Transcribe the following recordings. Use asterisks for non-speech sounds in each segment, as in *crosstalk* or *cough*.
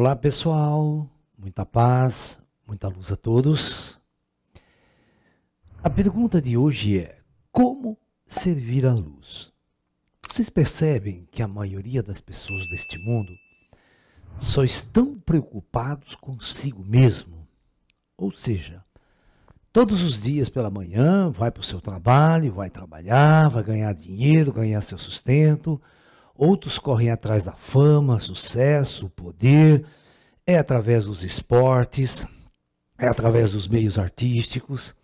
Olá pessoal, muita paz, muita luz a todos. A pergunta de hoje é: como servir a luz? Vocês percebem que a maioria das pessoas deste mundo só estão preocupados consigo mesmo? Ou seja, todos os dias pela manhã vai para o seu trabalho, vai trabalhar, vai ganhar dinheiro, ganhar seu sustento, outros correm atrás da fama, sucesso, poder, é através dos esportes, é através dos meios artísticos,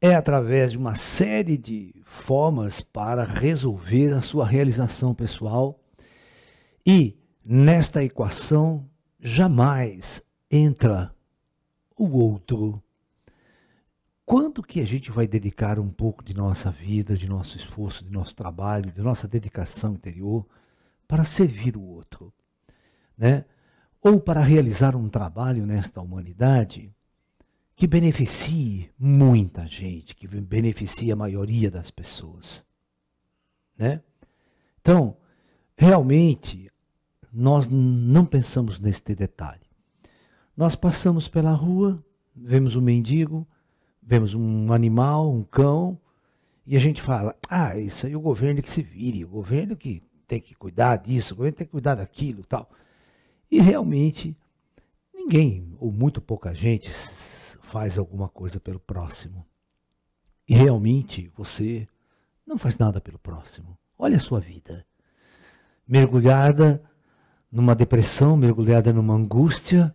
é através de uma série de formas para resolver a sua realização pessoal. E nesta equação jamais entra o outro. Quando que a gente vai dedicar um pouco de nossa vida, de nosso esforço, de nosso trabalho, de nossa dedicação interior para servir o outro, né? ou para realizar um trabalho nesta humanidade que beneficie muita gente, que beneficie a maioria das pessoas. Né? Então, realmente, nós não pensamos neste detalhe. Nós passamos pela rua, vemos um mendigo, vemos um animal, um cão, e a gente fala: ah, isso aí é o governo que se vire, o governo que tem que cuidar disso, o governo tem que cuidar daquilo tal. E realmente ninguém, ou muito pouca gente, faz alguma coisa pelo próximo. E realmente você não faz nada pelo próximo. Olha a sua vida. Mergulhada numa depressão, mergulhada numa angústia,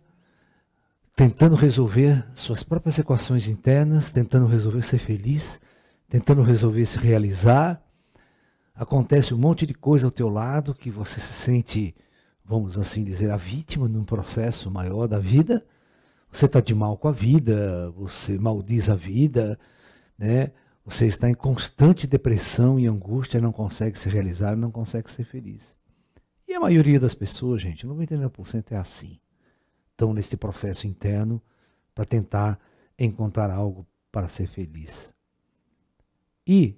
tentando resolver suas próprias equações internas, tentando resolver ser feliz, tentando resolver se realizar, acontece um monte de coisa ao teu lado que você se sente, vamos assim dizer, a vítima num processo maior da vida. Você está de mal com a vida, você maldiz a vida, né? Você está em constante depressão e angústia, não consegue se realizar, não consegue ser feliz. E a maioria das pessoas, gente, 99% é assim. Estão nesse processo interno para tentar encontrar algo para ser feliz. E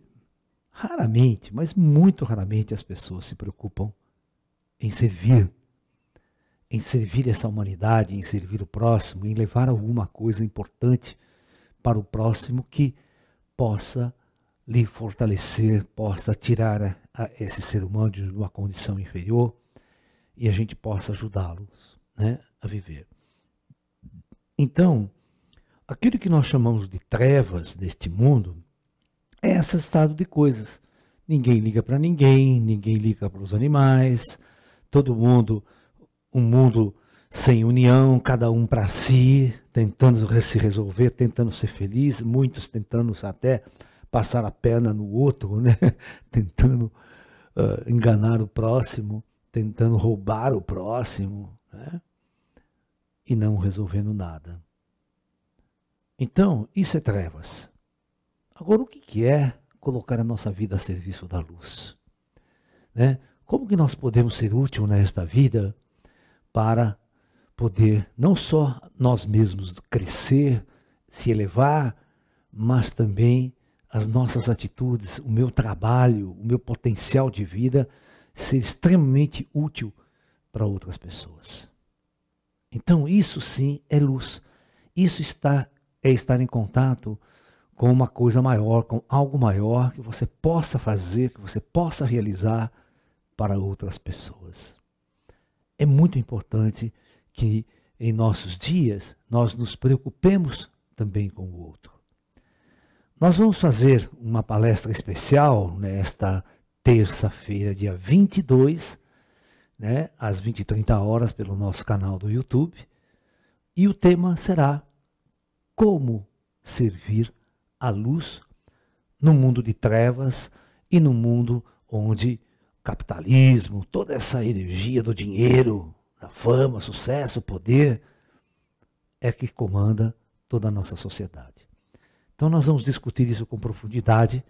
Raramente, mas muito raramente as pessoas se preocupam em servir, em servir essa humanidade, em servir o próximo, em levar alguma coisa importante para o próximo que possa lhe fortalecer, possa tirar a, a esse ser humano de uma condição inferior e a gente possa ajudá-los né, a viver. Então, aquilo que nós chamamos de trevas neste mundo esse estado de coisas. Ninguém liga para ninguém, ninguém liga para os animais, todo mundo, um mundo sem união, cada um para si, tentando se resolver, tentando ser feliz, muitos tentando até passar a perna no outro, né? *laughs* tentando uh, enganar o próximo, tentando roubar o próximo, né? e não resolvendo nada. Então, isso é trevas. Agora, o que é colocar a nossa vida a serviço da luz? Né? Como que nós podemos ser útil nesta vida para poder não só nós mesmos crescer, se elevar, mas também as nossas atitudes, o meu trabalho, o meu potencial de vida ser extremamente útil para outras pessoas. Então, isso sim é luz. Isso está é estar em contato com uma coisa maior, com algo maior que você possa fazer, que você possa realizar para outras pessoas. É muito importante que em nossos dias nós nos preocupemos também com o outro. Nós vamos fazer uma palestra especial nesta terça-feira, dia 22, né, às 20 e 30 horas, pelo nosso canal do YouTube. E o tema será Como Servir a luz no mundo de trevas e no mundo onde capitalismo, toda essa energia do dinheiro, da fama, sucesso, poder, é que comanda toda a nossa sociedade. Então nós vamos discutir isso com profundidade.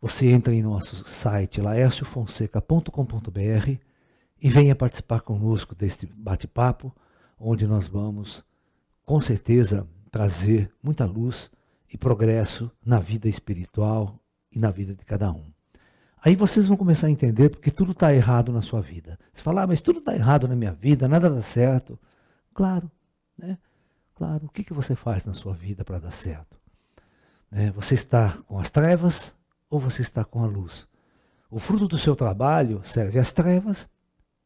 Você entra em nosso site laerciofonseca.com.br e venha participar conosco deste bate-papo, onde nós vamos, com certeza, trazer muita luz e progresso na vida espiritual e na vida de cada um. Aí vocês vão começar a entender porque tudo está errado na sua vida. Você fala, ah, mas tudo está errado na minha vida, nada dá certo. Claro, né? Claro, o que, que você faz na sua vida para dar certo? Né? Você está com as trevas ou você está com a luz? O fruto do seu trabalho serve às trevas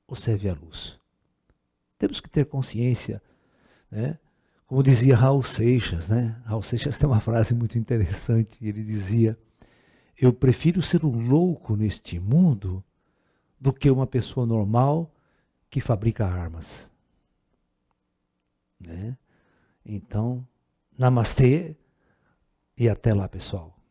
ou serve à luz? Temos que ter consciência né, como dizia Raul Seixas, né? Raul Seixas tem uma frase muito interessante. Ele dizia: Eu prefiro ser um louco neste mundo do que uma pessoa normal que fabrica armas. Né? Então, namastê e até lá, pessoal.